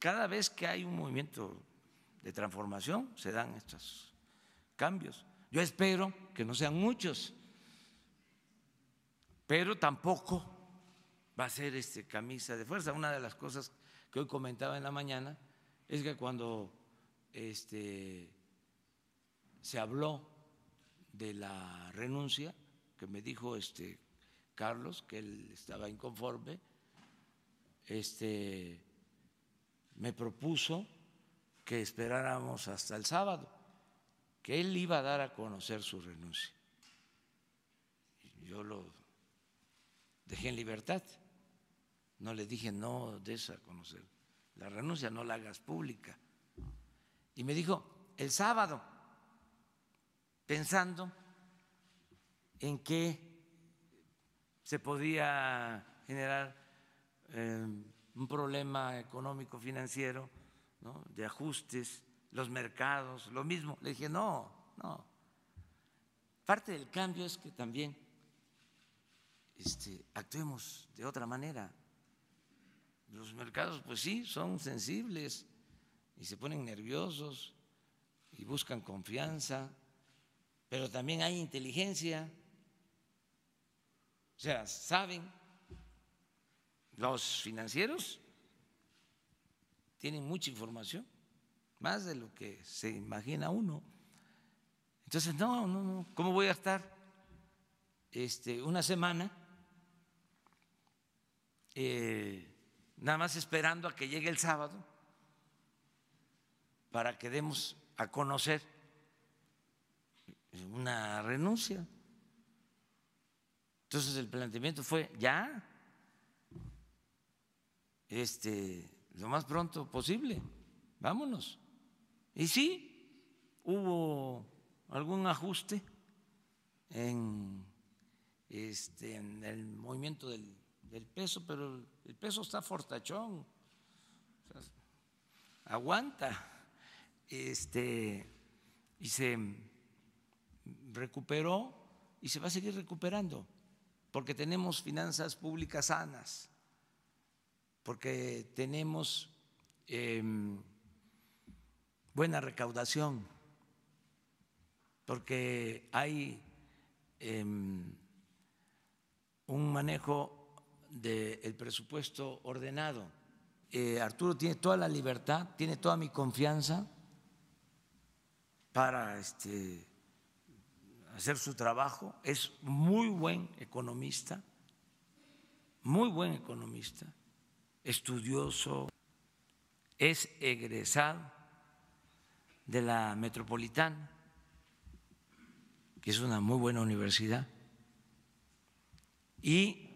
Cada vez que hay un movimiento de transformación se dan estos cambios. Yo espero que no sean muchos, pero tampoco va a ser este camisa de fuerza. Una de las cosas que hoy comentaba en la mañana es que cuando este, se habló de la renuncia, que me dijo este Carlos que él estaba inconforme, este, me propuso que esperáramos hasta el sábado, que él iba a dar a conocer su renuncia. Yo lo dejé en libertad, no le dije no des a conocer la renuncia, no la hagas pública. Y me dijo, el sábado, pensando en que se podía generar... Eh, un problema económico financiero, de ajustes, los mercados, lo mismo. Le dije, no, no. Parte del cambio es que también este, actuemos de otra manera. Los mercados, pues sí, son sensibles y se ponen nerviosos y buscan confianza, pero también hay inteligencia. O sea, saben los financieros tienen mucha información, más de lo que se imagina uno. Entonces, no, no, no, ¿cómo voy a estar este, una semana eh, nada más esperando a que llegue el sábado para que demos a conocer una renuncia? Entonces el planteamiento fue, ya, este, lo más pronto posible. Vámonos. Y sí, hubo algún ajuste en, este, en el movimiento del, peso, pero el peso está fortachón. aguanta. Este, y se recuperó y se va a seguir recuperando, porque tenemos finanzas públicas sanas porque tenemos em, buena recaudación, porque hay em, un manejo del presupuesto ordenado. Eh, Arturo tiene toda la libertad, tiene toda mi confianza para este, hacer su trabajo. Es muy buen economista, muy buen economista estudioso, es egresado de la Metropolitana, que es una muy buena universidad, y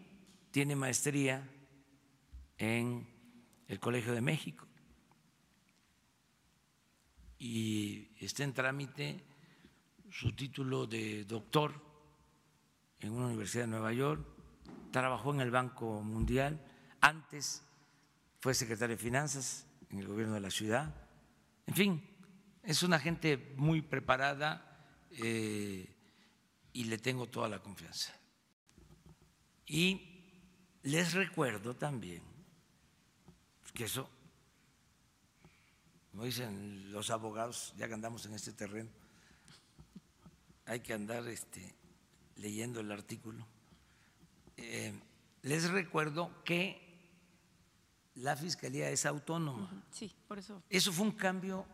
tiene maestría en el Colegio de México. Y está en trámite su título de doctor en una universidad de Nueva York, trabajó en el Banco Mundial, antes fue secretario de Finanzas en el gobierno de la ciudad. En fin, es una gente muy preparada eh, y le tengo toda la confianza. Y les recuerdo también que eso, como dicen los abogados, ya que andamos en este terreno, hay que andar este, leyendo el artículo. Eh, les recuerdo que la fiscalía es autónoma. Sí, por eso. Eso fue un cambio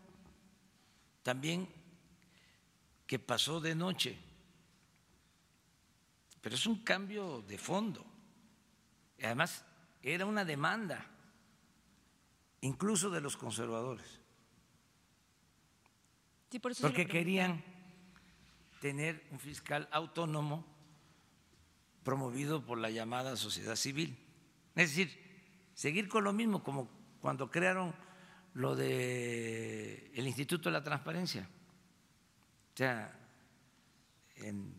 también que pasó de noche, pero es un cambio de fondo. Además, era una demanda, incluso de los conservadores, porque querían tener un fiscal autónomo promovido por la llamada sociedad civil. Es decir, seguir con lo mismo, como cuando crearon lo del el Instituto de la Transparencia. O sea, en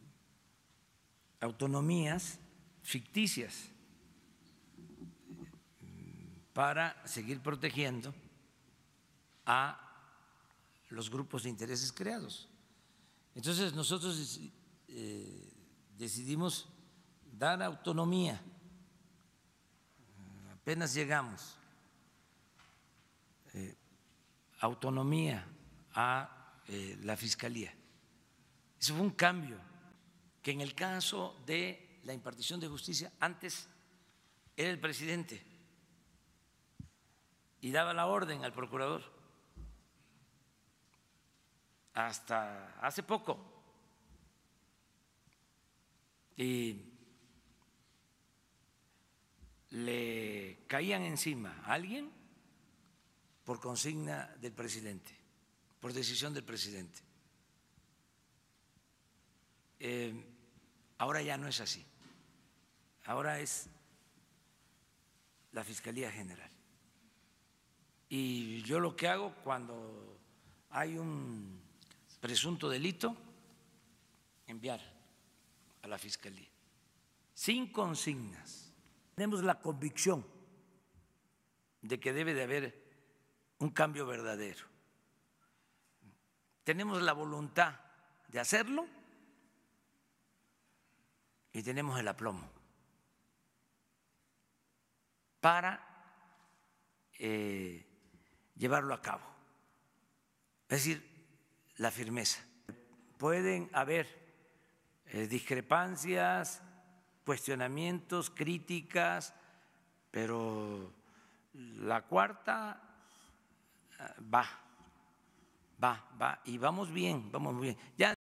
autonomías ficticias mm, para seguir protegiendo a los grupos de intereses creados. Entonces nosotros eh, decidimos dar autonomía apenas llegamos, eh, autonomía a eh, la Fiscalía. Eso fue un cambio que en el caso de la impartición de justicia antes era el presidente y daba la orden al procurador hasta hace poco. Y caían encima a alguien por consigna del presidente, por decisión del presidente. Eh, ahora ya no es así. Ahora es la Fiscalía General. Y yo lo que hago cuando hay un presunto delito, enviar a la Fiscalía, sin consignas. Tenemos la convicción de que debe de haber un cambio verdadero. Tenemos la voluntad de hacerlo y tenemos el aplomo para eh, llevarlo a cabo. Es decir, la firmeza. Pueden haber eh, discrepancias, cuestionamientos, críticas, pero la cuarta eh, va, va, va, y vamos bien, vamos bien. Ya